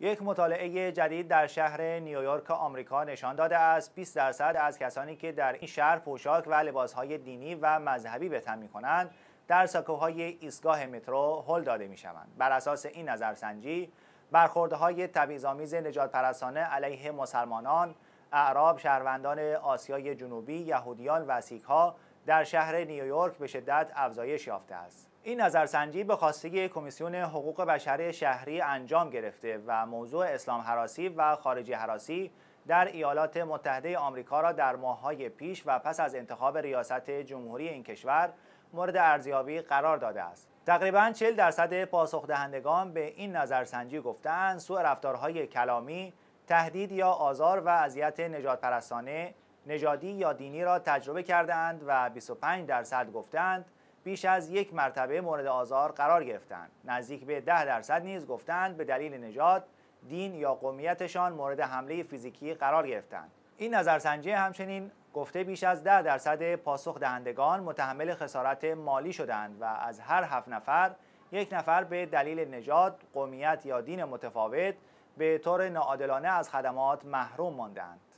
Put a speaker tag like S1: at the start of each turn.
S1: یک مطالعه جدید در شهر نیویورک آمریکا نشان داده است 20 درصد از کسانی که در این شهر پوشاک و لباسهای دینی و مذهبی به تن می‌کنند در ساکوهای ایستگاه مترو هل داده می‌شوند بر اساس این نظرسنجی برخوردهای تبعیض‌آمیز نجات پرستانه علیه مسلمانان اعراب شهروندان آسیای جنوبی یهودیان و سیک ها در شهر نیویورک به شدت افزایش یافته است این نظرسنجی به خواستگی کمیسیون حقوق بشر شهری انجام گرفته و موضوع اسلام حراسی و خارجی حراسی در ایالات متحده آمریکا را در های پیش و پس از انتخاب ریاست جمهوری این کشور مورد ارزیابی قرار داده است تقریبا 40 درصد پاسخ دهندگان به این نظرسنجی گفتند سوء رفتارهای کلامی تهدید یا آزار و اذیت نجات پرستانه، نژادی یا دینی را تجربه کردند و 25 درصد گفتند بیش از یک مرتبه مورد آزار قرار گرفتند. نزدیک به 10 درصد نیز گفتند به دلیل نژاد، دین یا قومیتشان مورد حمله فیزیکی قرار گرفتند. این نظرسنجی همچنین گفته بیش از 10 درصد پاسخ دهندگان متحمل خسارت مالی شدند و از هر هفت نفر یک نفر به دلیل نژاد، قومیت یا دین متفاوت به طور ناعادلانه از خدمات محروم ماندند.